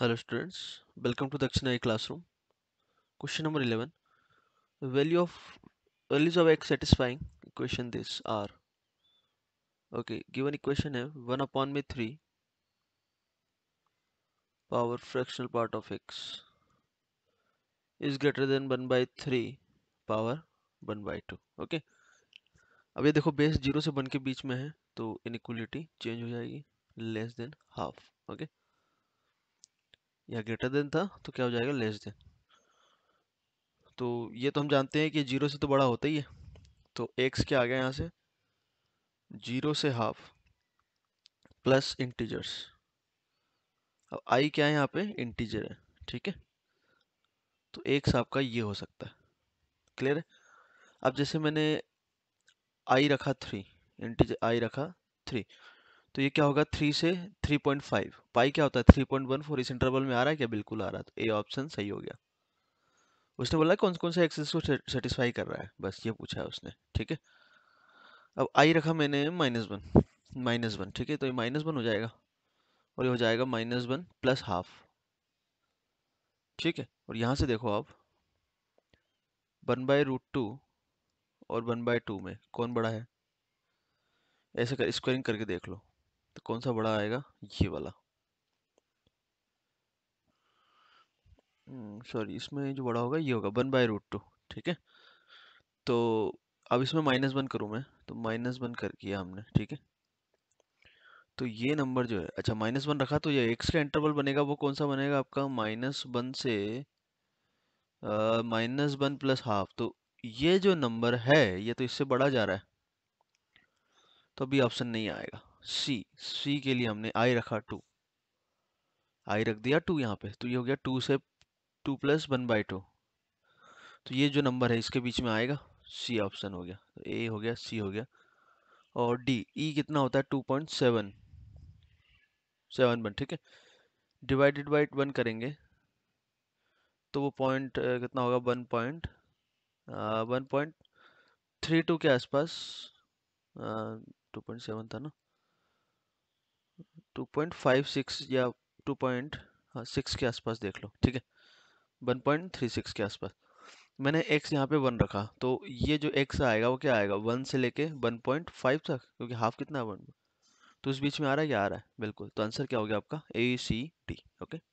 hello students welcome to the dictionary classroom question number 11 the value of values of x satisfying equation this are okay given equation है 1 upon में 3 power fractional part of x is greater than 1 by 3 power 1 by 2 okay अब ये देखो base zero से one के बीच में है तो इनक्वलिटी चेंज हो जाएगी less than half okay okay? या ग्रेटर देन था तो क्या हो जाएगा लेस देन तो ये तो हम जानते हैं कि जीरो से तो बड़ा होता ही है तो एक्स क्या आ गया यहाँ से जीरो से हाफ प्लस इंटीजर्स अब आई क्या है यहाँ पे इंटीजर है ठीक है तो एक्स आपका ये हो सकता है क्लियर है अब जैसे मैंने आई रखा थ्री इंटीजर आई रखा थ्री तो ये क्या होगा थ्री से थ्री पॉइंट फाइव पाई क्या होता है थ्री पॉइंट वन फोर इस इंटरवल में आ रहा है क्या बिल्कुल आ रहा है तो ए ऑप्शन सही हो गया उसने बोला कौन कौन से एक्सेस को सेटिस्फाई कर रहा है बस ये पूछा है उसने ठीक है अब आई रखा मैंने माइनस वन माइनस वन ठीक है तो ये माइनस वन हो जाएगा और ये हो जाएगा माइनस वन प्लस हाफ ठीक है और यहाँ से देखो आप वन बाय रूट टू और वन बाय टू में कौन बड़ा है ऐसे कर स्क्वायरिंग करके देख लो तो कौन सा बड़ा आएगा ये वाला सॉरी हम्म, इसमें जो बड़ा होगा ये होगा वन बाय रूट टू ठीक है तो अब इसमें माइनस वन करूँ मैं तो माइनस वन कर किया हमने ठीक है तो ये नंबर जो है अच्छा माइनस वन रखा तो ये एक्स का इंटरवल बनेगा वो कौन सा बनेगा आपका माइनस वन से माइनस वन प्लस हाफ तो ये जो नंबर है ये तो इससे बड़ा जा रहा है तो अभी ऑप्शन नहीं आएगा सी सी के लिए हमने आई रखा टू आई रख दिया टू यहाँ पे तो ये हो गया टू से two plus one by two तो ये जो नंबर है इसके बीच में आएगा सी ऑप्शन हो गया तो ए हो गया सी हो गया और डी ई e कितना होता है two point seven seven one ठीक है डिवाइडेड बाई वन करेंगे तो वो पॉइंट कितना होगा one point one point three two के आसपास टू पॉइंट सेवन था ना 2.56 या 2.6 के आसपास देख लो ठीक है 1.36 के आसपास मैंने x यहाँ पे वन रखा तो ये जो x आएगा वो क्या आएगा वन से लेके 1.5 तक क्योंकि हाफ कितना है वन तो इस बीच में आ रहा है क्या आ रहा है बिल्कुल तो आंसर क्या हो गया आपका ए सी डी ओके